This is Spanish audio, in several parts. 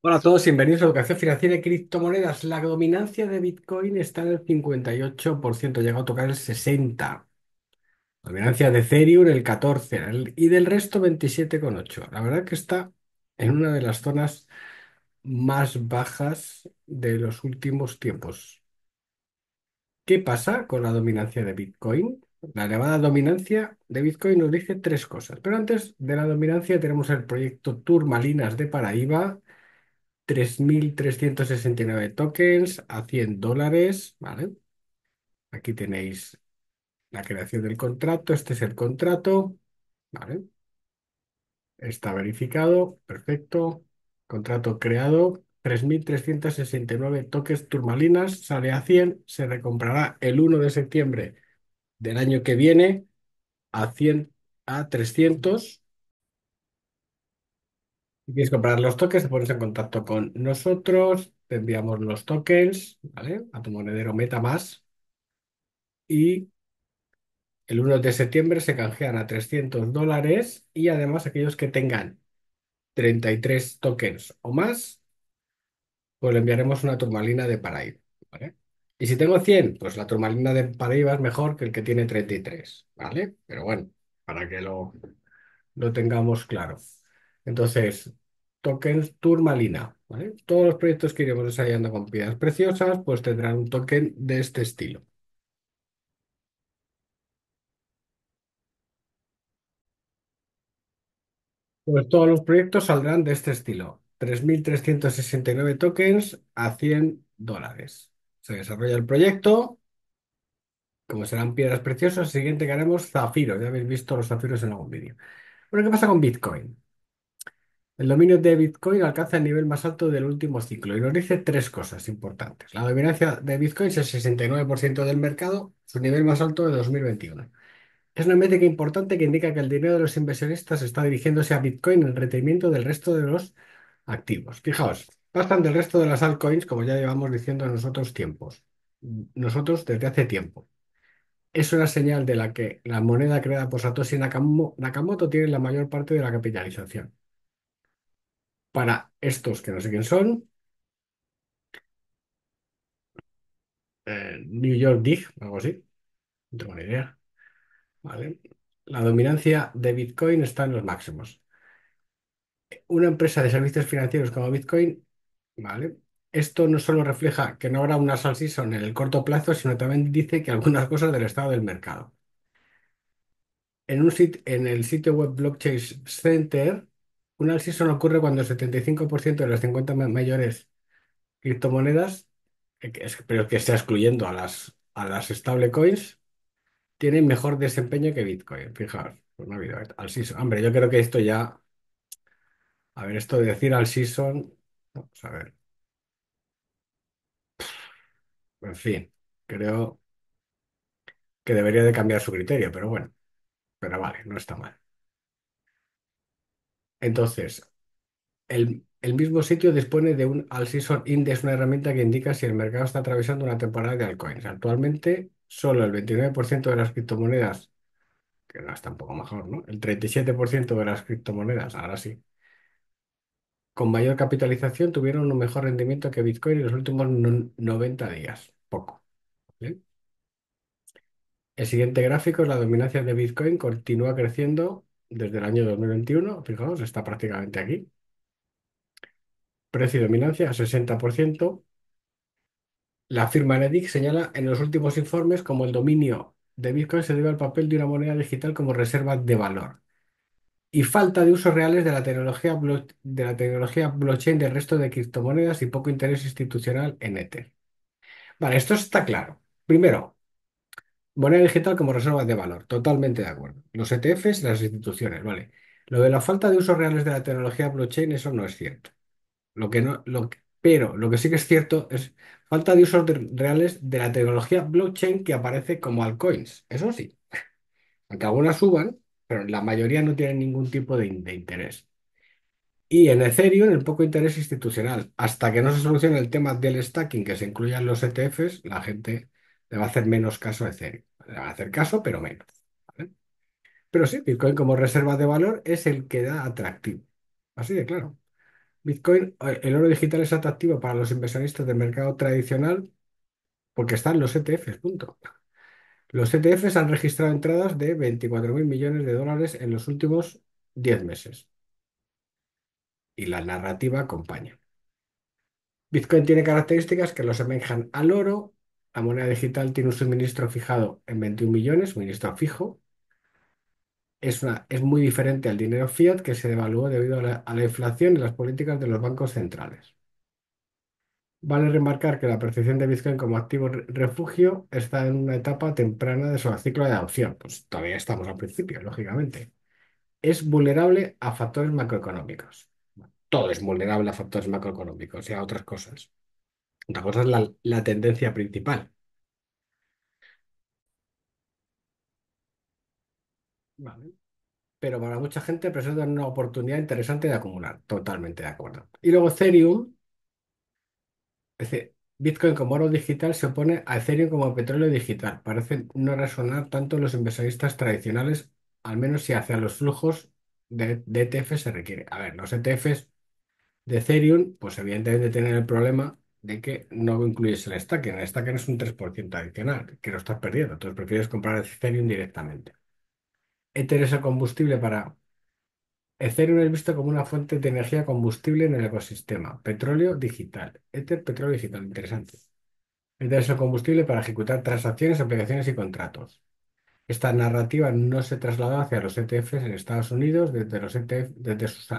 Hola a todos, bienvenidos a Educación Financiera y Criptomonedas. La dominancia de Bitcoin está en el 58%, llega a tocar el 60%. La dominancia de Ethereum el 14% y del resto 27,8%. La verdad que está en una de las zonas más bajas de los últimos tiempos. ¿Qué pasa con la dominancia de Bitcoin? La elevada dominancia de Bitcoin nos dice tres cosas. Pero antes de la dominancia tenemos el proyecto Turmalinas de Paraíba 3.369 tokens a 100 dólares, ¿vale? Aquí tenéis la creación del contrato, este es el contrato, ¿vale? Está verificado, perfecto. Contrato creado, 3.369 tokens turmalinas, sale a 100, se recomprará el 1 de septiembre del año que viene a, 100, a 300 si quieres comprar los tokens, te pones en contacto con nosotros, te enviamos los tokens, ¿vale? A tu monedero MetaMask y el 1 de septiembre se canjean a 300 dólares y además aquellos que tengan 33 tokens o más, pues le enviaremos una turmalina de Paraíba, ¿vale? Y si tengo 100, pues la turmalina de Paraíba es mejor que el que tiene 33, ¿vale? Pero bueno, para que lo, lo tengamos claro. Entonces, tokens turmalina. Todos los proyectos que iremos desarrollando con piedras preciosas pues tendrán un token de este estilo. Pues todos los proyectos saldrán de este estilo. 3.369 tokens a 100 dólares. Se desarrolla el proyecto. Como serán piedras preciosas, el siguiente que haremos zafiro, Ya habéis visto los zafiros en algún vídeo. Bueno, ¿qué pasa con Bitcoin? El dominio de Bitcoin alcanza el nivel más alto del último ciclo y nos dice tres cosas importantes. La dominancia de Bitcoin es el 69% del mercado, su nivel más alto de 2021. Es una métrica importante que indica que el dinero de los inversionistas está dirigiéndose a Bitcoin en retenimiento del resto de los activos. Fijaos, pasan del resto de las altcoins, como ya llevamos diciendo nosotros tiempos, nosotros desde hace tiempo. Es una señal de la que la moneda creada por Satoshi Nakamoto tiene la mayor parte de la capitalización para estos que no sé quién son. Eh, New York Dig, algo así. No tengo ni idea. ¿Vale? La dominancia de Bitcoin está en los máximos. Una empresa de servicios financieros como Bitcoin, ¿vale? Esto no solo refleja que no habrá una salsis en el corto plazo, sino también dice que algunas cosas del estado del mercado. En, un en el sitio web Blockchain Center, un alciso solo ocurre cuando el 75% de las 50 mayores criptomonedas, que pero que está excluyendo a las, a las stablecoins, tienen mejor desempeño que Bitcoin. Fijaos, pues no ha al season. Hombre, yo creo que esto ya, a ver, esto de decir al season, vamos a ver, en fin, creo que debería de cambiar su criterio, pero bueno, pero vale, no está mal. Entonces, el, mismo sitio dispone de un All Season Index, una herramienta que indica si el mercado está atravesando una temporada de altcoins. Actualmente, solo el 29% de las criptomonedas, que no un poco mejor, ¿no? El 37% de las criptomonedas, ahora sí, con mayor capitalización tuvieron un mejor rendimiento que Bitcoin en los últimos 90 días. Poco. El siguiente gráfico es la dominancia de Bitcoin continúa creciendo desde el año 2021, fijaos, está prácticamente aquí. Precio y dominancia, 60%. La firma NEDIC señala en los últimos informes como el dominio de Bitcoin se debe al papel de una moneda digital como reserva de valor y falta de usos reales de la tecnología, de la tecnología blockchain del resto de criptomonedas y poco interés institucional en Ether. Vale, esto está claro. Primero, Moneda digital como reserva de valor, totalmente de acuerdo. Los ETFs, las instituciones, vale. Lo de la falta de usos reales de la tecnología blockchain, eso no es cierto. Lo que no, pero lo que sí que es cierto es falta de usos reales de la tecnología blockchain que aparece como altcoins. Eso sí, aunque algunas suban, pero la mayoría no tienen ningún tipo de, interés. Y en Ethereum, el poco interés institucional. Hasta que no se solucione el tema del stacking que se incluyan los ETFs, la gente le va a hacer menos caso a Ethereum a hacer caso, pero menos. Pero sí, Bitcoin como reserva de valor es el que da atractivo. Así de claro. Bitcoin, eh, el oro digital es atractivo para los inversionistas del mercado tradicional porque están los ETFs, punto. Los ETFs han registrado entradas de 24.000 millones de dólares en los últimos 10 meses. Y la narrativa acompaña. Bitcoin tiene características que lo semejan al oro la moneda digital tiene un suministro fijado en 21 millones, suministro fijo. Es, muy diferente al dinero fiat que se devaluó debido a la, inflación y las políticas de los bancos centrales. Vale remarcar que la percepción de Bitcoin como activo refugio está en una etapa temprana de su ciclo de adopción. Pues todavía estamos al principio, lógicamente. Es vulnerable a factores macroeconómicos. Todo es vulnerable a factores macroeconómicos y a otras cosas. Otra cosa es la, tendencia principal. Pero para mucha gente presenta una oportunidad interesante de acumular. Totalmente de acuerdo. Y luego Ethereum, es Bitcoin como oro digital se opone a Ethereum como petróleo digital. Parece no resonar tanto los inversionistas tradicionales, al menos si hacia los flujos de, de ETF se requiere. A ver, los ETFs de Ethereum, pues evidentemente tienen el problema de que no incluyes el esta El no es un 3% adicional que lo estás perdiendo. Entonces prefieres comprar Ethereum directamente. Ether es el combustible para... Ethereum es visto como una fuente de energía combustible en el ecosistema. Petróleo digital. Ether, petróleo digital. Interesante. Ether es el combustible para ejecutar transacciones, aplicaciones y contratos. Esta narrativa no se trasladó hacia los ETFs en Estados Unidos desde, los e desde, su,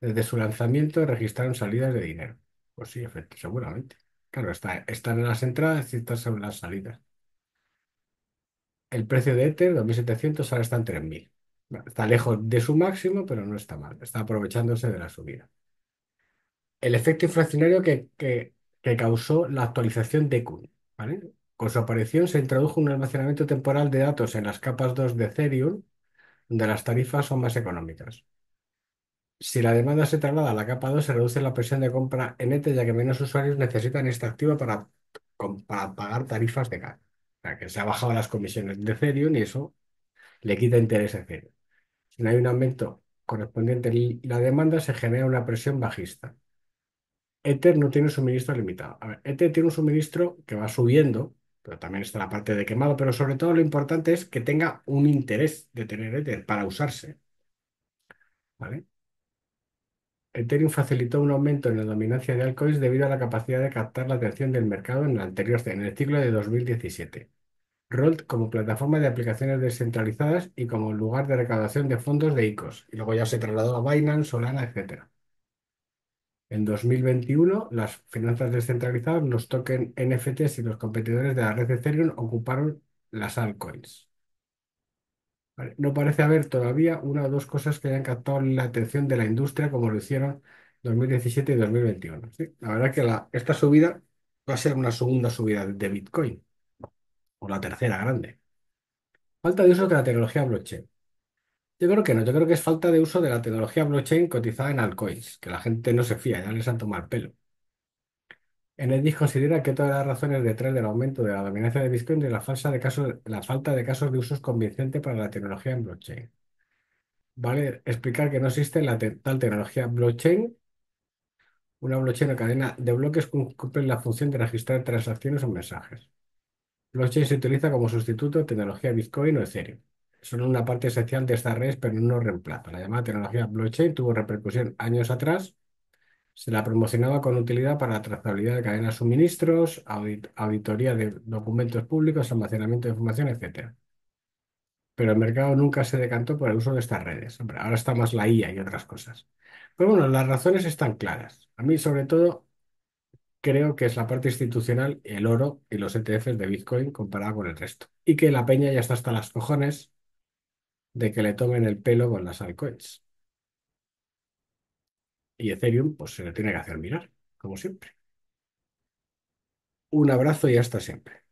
desde su lanzamiento registraron salidas de dinero. Pues sí, efectivamente, seguramente. Claro, está, están en las entradas y están en las salidas. El precio de Ether, 2.700, ahora está en 3.000. Está lejos de su máximo, pero no está mal. Está aprovechándose de la subida. El efecto inflacionario que, que- causó la actualización de Kuhn. Con su aparición se introdujo un almacenamiento temporal de datos en las capas 2 de Ethereum, donde las tarifas son más económicas. Si la demanda se traslada a la capa 2, se reduce la presión de compra en ETE, e, ya que menos usuarios necesitan esta activa para, pagar tarifas de gas. O sea, que se ha bajado las comisiones de Ethereum y eso le quita interés a Ethereum. Si no hay un aumento correspondiente en la demanda, se genera una presión bajista. Ether no tiene un suministro limitado. A ver, Ether tiene un suministro que va subiendo, pero también está la parte de quemado, pero sobre todo lo importante es que tenga un interés de tener Ether para usarse, ¿vale? Ethereum facilitó un aumento en la dominancia de altcoins debido a la capacidad de captar la atención del mercado en el anterior en el ciclo de 2017. Rold como plataforma de aplicaciones descentralizadas y como lugar de recaudación de fondos de ICOs, y luego ya se trasladó a Binance, Solana, etc. En 2021, las finanzas descentralizadas, los tokens NFTs y los competidores de la red Ethereum ocuparon las altcoins. No parece haber todavía una o dos cosas que hayan captado la atención de la industria como lo hicieron 2017 y 2021. La verdad que esta subida va a ser una segunda subida de Bitcoin, o la tercera grande. Falta de uso de la tecnología blockchain. Yo creo que no, yo creo que es falta de uso de la tecnología blockchain cotizada en altcoins, que la gente no se fía, ya les han tomado el pelo. Enedis considera que todas las razones detrás del aumento de la dominancia de Bitcoin es la, falta de casos de usos convincente para la tecnología en blockchain. Vale explicar que no existe la tal tecnología blockchain. Una blockchain o cadena de bloques que cumple la función de registrar transacciones o mensajes. Blockchain se utiliza como sustituto de tecnología Bitcoin o Ethereum. Son una parte esencial de estas redes, pero no reemplaza. La llamada tecnología blockchain tuvo repercusión años atrás se la promocionaba con utilidad para la trazabilidad de cadenas de suministros, auditoría de documentos públicos, almacenamiento de información, etc. Pero el mercado nunca se decantó por el uso de estas redes. ahora está más la IA y otras cosas. Pero bueno, las razones están claras. A mí, sobre todo, creo que es la parte institucional, el oro y los ETFs de Bitcoin comparado con el resto. Y que la peña ya está hasta las cojones de que le tomen el pelo con las altcoins. Y Ethereum, pues se le tiene que hacer mirar, como siempre. Un abrazo y hasta siempre.